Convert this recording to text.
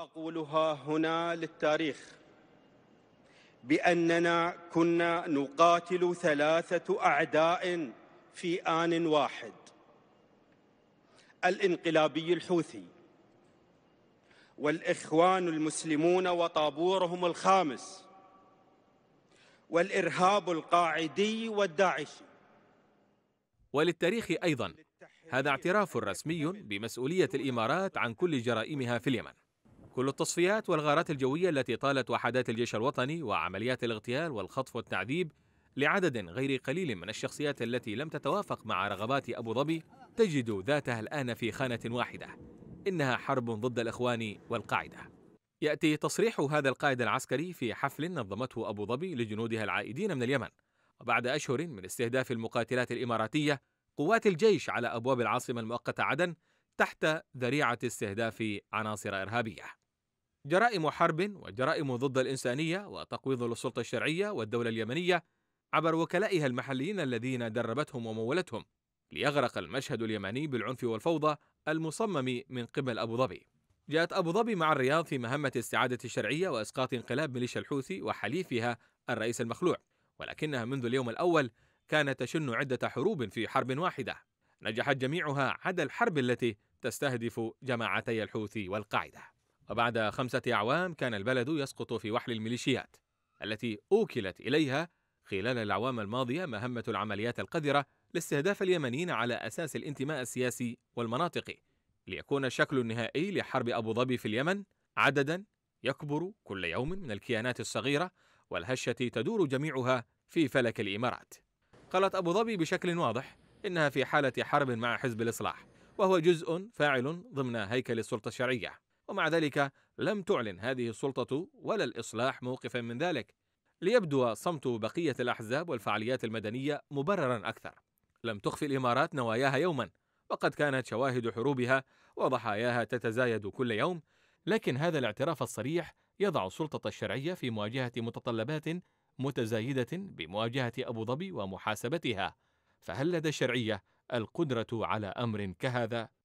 اقولها هنا للتاريخ باننا كنا نقاتل ثلاثه اعداء في ان واحد الانقلابي الحوثي والاخوان المسلمون وطابورهم الخامس والارهاب القاعدي والداعشي وللتاريخ ايضا هذا اعتراف رسمي بمسؤوليه الامارات عن كل جرائمها في اليمن كل التصفيات والغارات الجوية التي طالت وحدات الجيش الوطني وعمليات الاغتيال والخطف والتعذيب لعدد غير قليل من الشخصيات التي لم تتوافق مع رغبات أبو ظبي تجد ذاتها الآن في خانة واحدة إنها حرب ضد الإخوان والقاعدة يأتي تصريح هذا القائد العسكري في حفل نظمته أبو ظبي لجنودها العائدين من اليمن وبعد أشهر من استهداف المقاتلات الإماراتية قوات الجيش على أبواب العاصمة المؤقتة عدن تحت ذريعة استهداف عناصر إرهابية جرائم حرب وجرائم ضد الإنسانية وتقويض للسلطة الشرعية والدولة اليمنية عبر وكلائها المحليين الذين دربتهم ومولتهم ليغرق المشهد اليمني بالعنف والفوضى المصمم من قبل أبو ظبي جاءت أبو ظبي مع الرياض في مهمة استعادة الشرعية وإسقاط انقلاب ميليشيا الحوثي وحليفها الرئيس المخلوع ولكنها منذ اليوم الأول كانت تشن عدة حروب في حرب واحدة نجحت جميعها عدا الحرب التي تستهدف جماعتي الحوثي والقاعده وبعد خمسة أعوام كان البلد يسقط في وحل الميليشيات التي أوكلت إليها خلال الأعوام الماضية مهمة العمليات القذرة لاستهداف اليمنيين على أساس الانتماء السياسي والمناطقي ليكون الشكل النهائي لحرب أبو ظبي في اليمن عددا يكبر كل يوم من الكيانات الصغيرة والهشة تدور جميعها في فلك الإمارات قالت أبو ظبي بشكل واضح إنها في حالة حرب مع حزب الإصلاح وهو جزء فاعل ضمن هيكل السلطة الشرعية ومع ذلك لم تعلن هذه السلطة ولا الإصلاح موقفا من ذلك ليبدو صمت بقية الأحزاب والفعاليات المدنية مبررا أكثر لم تخفي الإمارات نواياها يوما وقد كانت شواهد حروبها وضحاياها تتزايد كل يوم لكن هذا الاعتراف الصريح يضع السلطة الشرعية في مواجهة متطلبات متزايدة بمواجهة أبو ظبي ومحاسبتها فهل لدى الشرعية القدرة على أمر كهذا